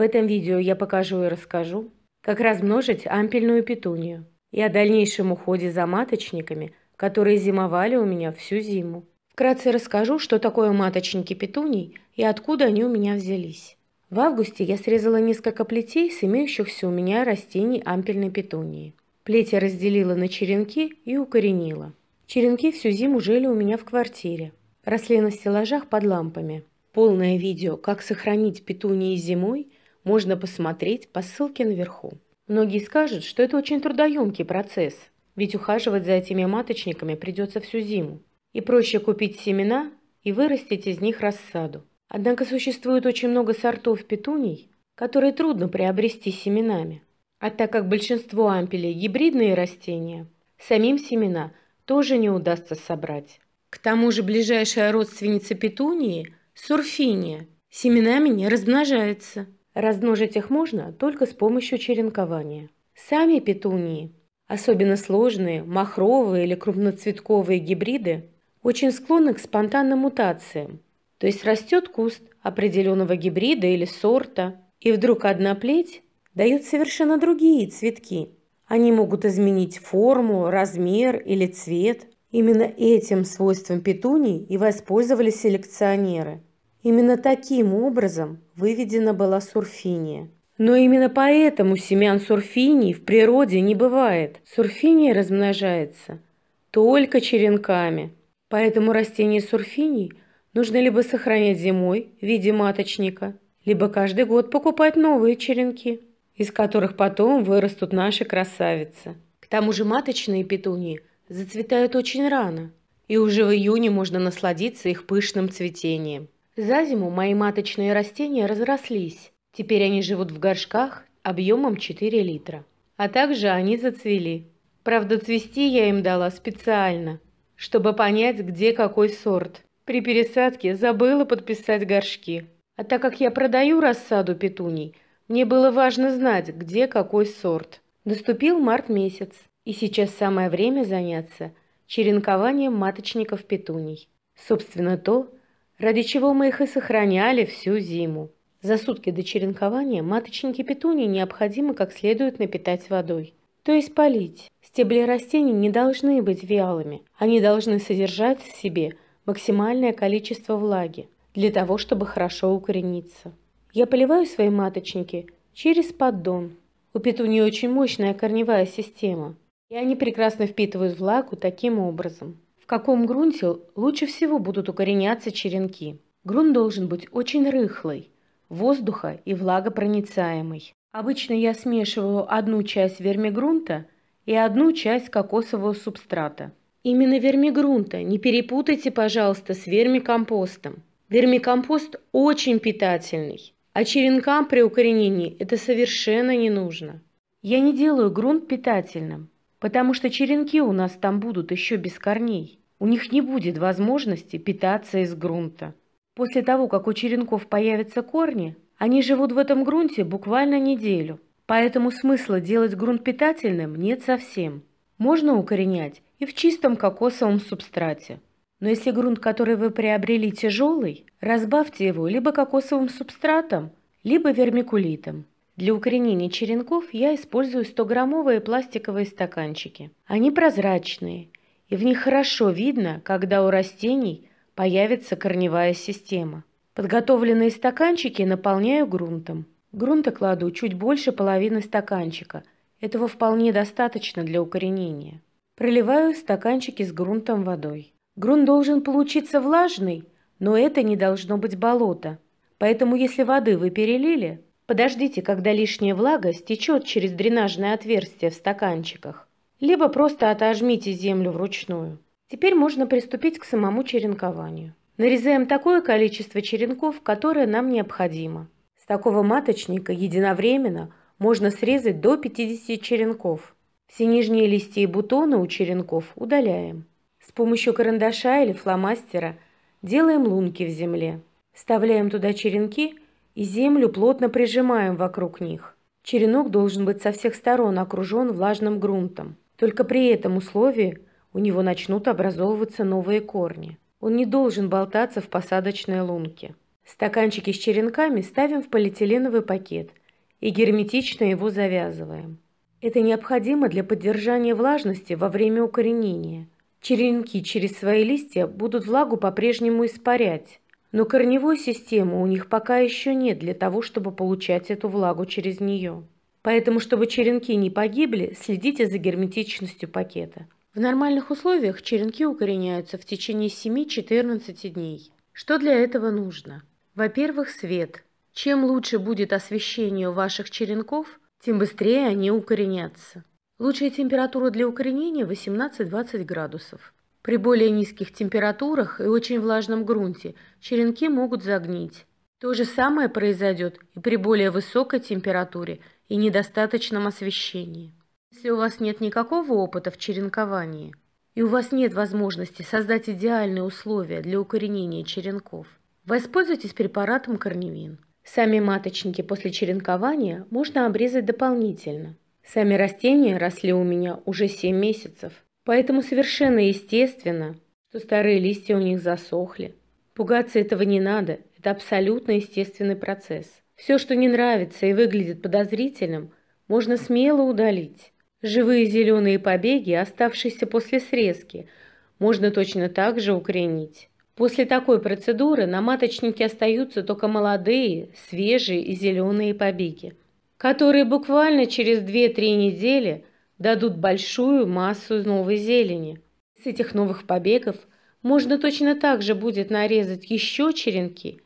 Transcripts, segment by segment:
В этом видео я покажу и расскажу, как размножить ампельную петунию и о дальнейшем уходе за маточниками, которые зимовали у меня всю зиму. Вкратце расскажу, что такое маточники петуний и откуда они у меня взялись. В августе я срезала несколько плетей с имеющихся у меня растений ампельной петунии. Плети разделила на черенки и укоренила. Черенки всю зиму жили у меня в квартире. Росли на стеллажах под лампами. Полное видео «Как сохранить петунии зимой» можно посмотреть по ссылке наверху. Многие скажут, что это очень трудоемкий процесс, ведь ухаживать за этими маточниками придется всю зиму. И проще купить семена и вырастить из них рассаду. Однако существует очень много сортов петуний, которые трудно приобрести семенами. А так как большинство ампелей – гибридные растения, самим семена тоже не удастся собрать. К тому же ближайшая родственница петунии – сурфиния – семенами не размножается – Размножить их можно только с помощью черенкования. Сами петунии, особенно сложные, махровые или крупноцветковые гибриды, очень склонны к спонтанным мутациям. То есть растет куст определенного гибрида или сорта, и вдруг одна плеть дает совершенно другие цветки. Они могут изменить форму, размер или цвет. Именно этим свойством петуний и воспользовались селекционеры – Именно таким образом выведена была сурфиния. Но именно поэтому семян сурфиний в природе не бывает. Сурфиния размножается только черенками. Поэтому растения сурфиний нужно либо сохранять зимой в виде маточника, либо каждый год покупать новые черенки, из которых потом вырастут наши красавицы. К тому же маточные петунии зацветают очень рано, и уже в июне можно насладиться их пышным цветением. За зиму мои маточные растения разрослись. Теперь они живут в горшках объемом 4 литра. А также они зацвели. Правда, цвести я им дала специально, чтобы понять, где какой сорт. При пересадке забыла подписать горшки. А так как я продаю рассаду петуний, мне было важно знать, где какой сорт. Наступил март месяц, и сейчас самое время заняться черенкованием маточников петуний. Собственно, то, ради чего мы их и сохраняли всю зиму. За сутки до черенкования маточники петуни необходимо как следует напитать водой, то есть полить. Стебли растений не должны быть вялыми, они должны содержать в себе максимальное количество влаги для того, чтобы хорошо укорениться. Я поливаю свои маточники через поддон. У петуни очень мощная корневая система, и они прекрасно впитывают влагу таким образом каком грунте лучше всего будут укореняться черенки. Грунт должен быть очень рыхлый, воздуха и влагопроницаемый. Обычно я смешиваю одну часть вермигрунта и одну часть кокосового субстрата. Именно вермигрунта, не перепутайте, пожалуйста, с вермикомпостом. Вермикомпост очень питательный, а черенкам при укоренении это совершенно не нужно. Я не делаю грунт питательным, потому что черенки у нас там будут еще без корней. У них не будет возможности питаться из грунта. После того, как у черенков появятся корни, они живут в этом грунте буквально неделю, поэтому смысла делать грунт питательным нет совсем. Можно укоренять и в чистом кокосовом субстрате. Но если грунт, который вы приобрели, тяжелый, разбавьте его либо кокосовым субстратом, либо вермикулитом. Для укоренения черенков я использую 100-граммовые пластиковые стаканчики. Они прозрачные – и в них хорошо видно, когда у растений появится корневая система. Подготовленные стаканчики наполняю грунтом. Грунта кладу чуть больше половины стаканчика. Этого вполне достаточно для укоренения. Проливаю стаканчики с грунтом водой. Грунт должен получиться влажный, но это не должно быть болото. Поэтому если воды вы перелили, подождите, когда лишняя влага стечет через дренажное отверстие в стаканчиках либо просто отожмите землю вручную. Теперь можно приступить к самому черенкованию. Нарезаем такое количество черенков, которое нам необходимо. С такого маточника единовременно можно срезать до 50 черенков. Все нижние листья и бутоны у черенков удаляем. С помощью карандаша или фломастера делаем лунки в земле. Вставляем туда черенки и землю плотно прижимаем вокруг них. Черенок должен быть со всех сторон окружен влажным грунтом. Только при этом условии у него начнут образовываться новые корни. Он не должен болтаться в посадочной лунке. Стаканчики с черенками ставим в полиэтиленовый пакет и герметично его завязываем. Это необходимо для поддержания влажности во время укоренения. Черенки через свои листья будут влагу по-прежнему испарять, но корневой системы у них пока еще нет для того, чтобы получать эту влагу через нее. Поэтому, чтобы черенки не погибли, следите за герметичностью пакета. В нормальных условиях черенки укореняются в течение 7-14 дней. Что для этого нужно? Во-первых, свет. Чем лучше будет освещение у ваших черенков, тем быстрее они укоренятся. Лучшая температура для укоренения 18-20 градусов. При более низких температурах и очень влажном грунте черенки могут загнить. То же самое произойдет и при более высокой температуре – и недостаточном освещении. Если у вас нет никакого опыта в черенковании, и у вас нет возможности создать идеальные условия для укоренения черенков, воспользуйтесь препаратом корневин. Сами маточники после черенкования можно обрезать дополнительно. Сами растения росли у меня уже 7 месяцев, поэтому совершенно естественно, что старые листья у них засохли. Пугаться этого не надо, это абсолютно естественный процесс. Все, что не нравится и выглядит подозрительным, можно смело удалить. Живые зеленые побеги, оставшиеся после срезки, можно точно так же укоренить. После такой процедуры на маточнике остаются только молодые, свежие и зеленые побеги, которые буквально через 2-3 недели дадут большую массу новой зелени. С этих новых побегов можно точно так же будет нарезать еще черенки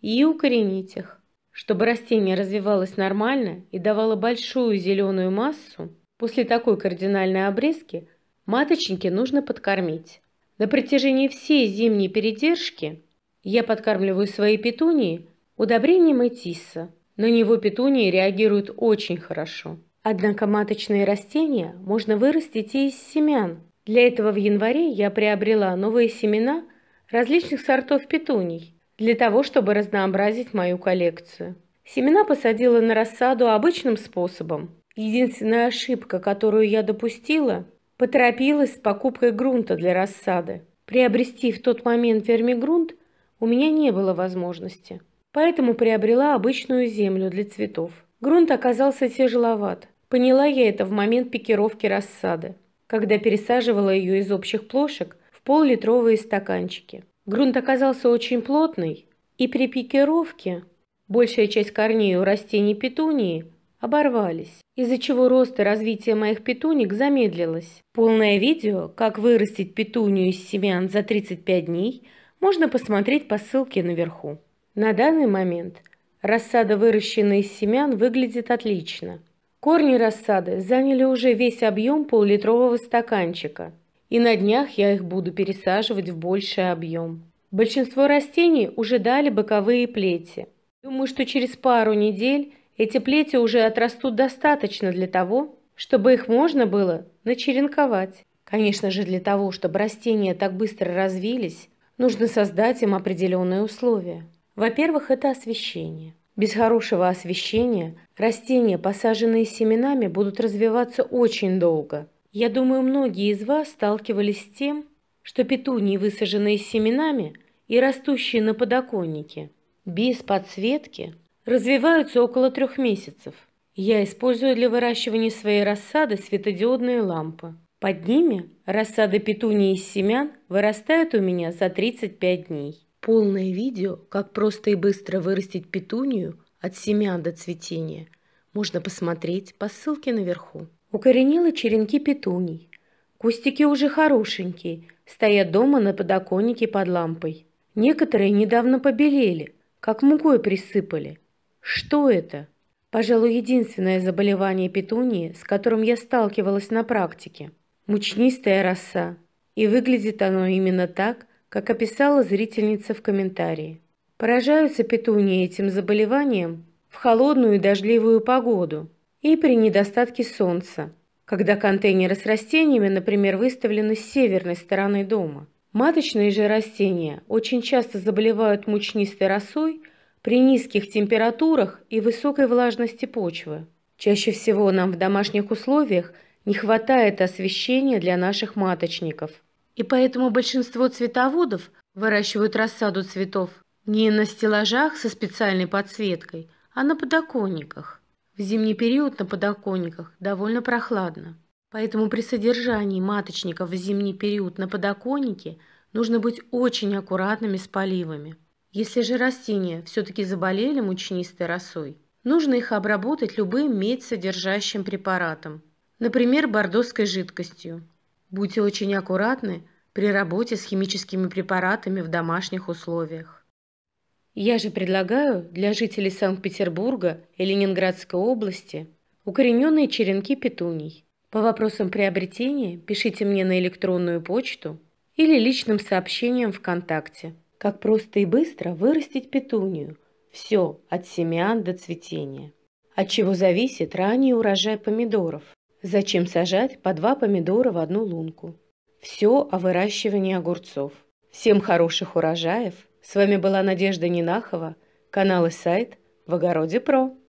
и укоренить их. Чтобы растение развивалось нормально и давало большую зеленую массу, после такой кардинальной обрезки маточники нужно подкормить. На протяжении всей зимней передержки я подкармливаю свои петунии удобрением этиса. На него петунии реагируют очень хорошо. Однако маточные растения можно вырастить и из семян. Для этого в январе я приобрела новые семена различных сортов петуний – для того, чтобы разнообразить мою коллекцию. Семена посадила на рассаду обычным способом. Единственная ошибка, которую я допустила, поторопилась с покупкой грунта для рассады. Приобрести в тот момент вермигрунт у меня не было возможности, поэтому приобрела обычную землю для цветов. Грунт оказался тяжеловат. Поняла я это в момент пикировки рассады, когда пересаживала ее из общих плошек в пол-литровые стаканчики. Грунт оказался очень плотный, и при пикировке большая часть корней у растений петунии оборвались, из-за чего рост и развитие моих петуник замедлилось. Полное видео «Как вырастить петунию из семян за 35 дней» можно посмотреть по ссылке наверху. На данный момент рассада, выращенная из семян, выглядит отлично. Корни рассады заняли уже весь объем полулитрового стаканчика – и на днях я их буду пересаживать в больший объем. Большинство растений уже дали боковые плети. Думаю, что через пару недель эти плети уже отрастут достаточно для того, чтобы их можно было начеренковать. Конечно же, для того, чтобы растения так быстро развились, нужно создать им определенные условия. Во-первых, это освещение. Без хорошего освещения растения, посаженные семенами, будут развиваться очень долго – я думаю, многие из вас сталкивались с тем, что петунии, высаженные семенами и растущие на подоконнике, без подсветки, развиваются около трех месяцев. Я использую для выращивания своей рассады светодиодные лампы. Под ними рассады петунии из семян вырастают у меня за 35 дней. Полное видео, как просто и быстро вырастить петунию от семян до цветения, можно посмотреть по ссылке наверху. Укоренила черенки петуний. Кустики уже хорошенькие, стоят дома на подоконнике под лампой. Некоторые недавно побелели, как мукой присыпали. Что это? Пожалуй, единственное заболевание петунии, с которым я сталкивалась на практике. Мучнистая роса. И выглядит оно именно так, как описала зрительница в комментарии. Поражаются петунии этим заболеванием в холодную и дождливую погоду – и при недостатке солнца, когда контейнеры с растениями, например, выставлены с северной стороны дома. Маточные же растения очень часто заболевают мучнистой росой при низких температурах и высокой влажности почвы. Чаще всего нам в домашних условиях не хватает освещения для наших маточников. И поэтому большинство цветоводов выращивают рассаду цветов не на стеллажах со специальной подсветкой, а на подоконниках. В зимний период на подоконниках довольно прохладно. Поэтому при содержании маточников в зимний период на подоконнике нужно быть очень аккуратными с поливами. Если же растения все-таки заболели мучнистой росой, нужно их обработать любым медь-содержащим препаратом, например, бордоской жидкостью. Будьте очень аккуратны при работе с химическими препаратами в домашних условиях. Я же предлагаю для жителей Санкт-Петербурга и Ленинградской области укорененные черенки петуний. По вопросам приобретения пишите мне на электронную почту или личным сообщением ВКонтакте. Как просто и быстро вырастить петунию. Все от семян до цветения. От чего зависит ранний урожай помидоров. Зачем сажать по два помидора в одну лунку? Все о выращивании огурцов. Всем хороших урожаев – с вами была Надежда Нинахова, канал и сайт «В огороде ПРО».